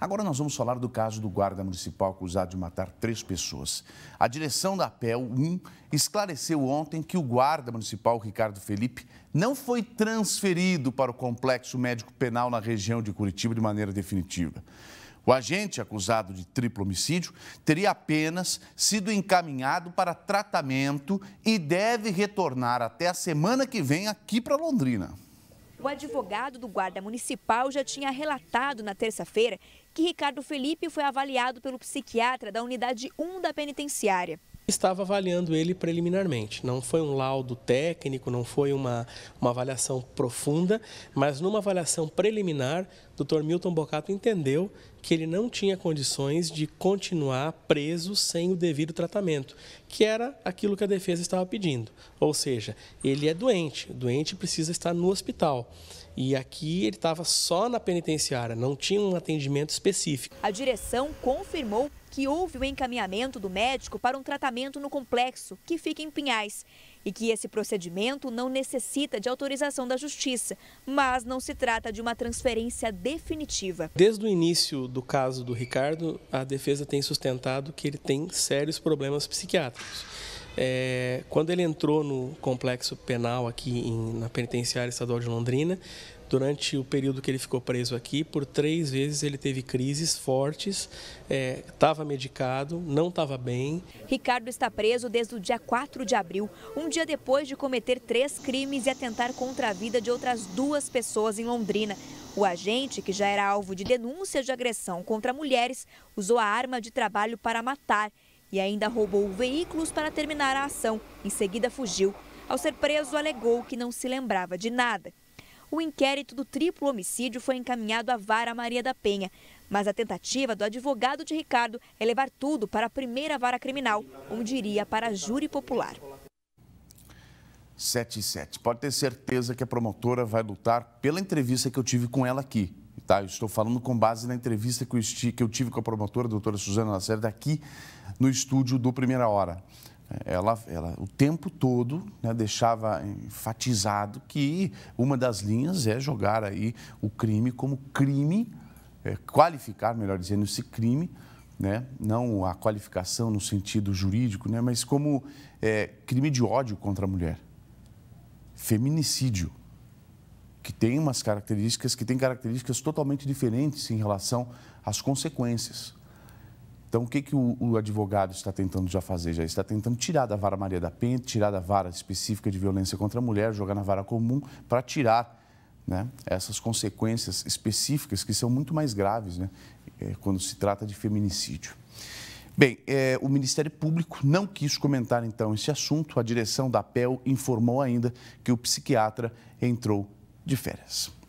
Agora nós vamos falar do caso do guarda municipal acusado de matar três pessoas. A direção da PEL 1 esclareceu ontem que o guarda municipal Ricardo Felipe não foi transferido para o complexo médico penal na região de Curitiba de maneira definitiva. O agente acusado de triplo homicídio teria apenas sido encaminhado para tratamento e deve retornar até a semana que vem aqui para Londrina. O advogado do guarda municipal já tinha relatado na terça-feira que Ricardo Felipe foi avaliado pelo psiquiatra da unidade 1 da penitenciária estava avaliando ele preliminarmente. Não foi um laudo técnico, não foi uma, uma avaliação profunda, mas numa avaliação preliminar, o Dr. Milton Bocato entendeu que ele não tinha condições de continuar preso sem o devido tratamento, que era aquilo que a defesa estava pedindo. Ou seja, ele é doente, doente precisa estar no hospital. E aqui ele estava só na penitenciária, não tinha um atendimento específico. A direção confirmou que houve o um encaminhamento do médico para um tratamento no complexo, que fica em Pinhais, e que esse procedimento não necessita de autorização da Justiça, mas não se trata de uma transferência definitiva. Desde o início do caso do Ricardo, a defesa tem sustentado que ele tem sérios problemas psiquiátricos. É, quando ele entrou no complexo penal aqui em, na penitenciária estadual de Londrina, durante o período que ele ficou preso aqui, por três vezes ele teve crises fortes, estava é, medicado, não estava bem. Ricardo está preso desde o dia 4 de abril, um dia depois de cometer três crimes e atentar contra a vida de outras duas pessoas em Londrina. O agente, que já era alvo de denúncias de agressão contra mulheres, usou a arma de trabalho para matar e ainda roubou veículos para terminar a ação. Em seguida, fugiu. Ao ser preso, alegou que não se lembrava de nada. O inquérito do triplo homicídio foi encaminhado à Vara Maria da Penha, mas a tentativa do advogado de Ricardo é levar tudo para a primeira vara criminal, onde iria para a júri popular. 7 e 7. Pode ter certeza que a promotora vai lutar pela entrevista que eu tive com ela aqui. Tá? Eu estou falando com base na entrevista que eu, tive com a promotora, a doutora Suzana Lacerda, aqui no estúdio do Primeira Hora. Ela, ela o tempo todo né, deixava enfatizado que uma das linhas é jogar aí o crime como crime, é, qualificar, melhor dizendo, esse crime, né, não a qualificação no sentido jurídico, né, mas como é, crime de ódio contra a mulher, feminicídio que tem umas características, que tem características totalmente diferentes em relação às consequências. Então, o que, que o, o advogado está tentando já fazer? Já está tentando tirar da vara Maria da Penha, tirar da vara específica de violência contra a mulher, jogar na vara comum para tirar né, essas consequências específicas que são muito mais graves né, é, quando se trata de feminicídio. Bem, é, o Ministério Público não quis comentar então esse assunto. A direção da PEL informou ainda que o psiquiatra entrou de férias.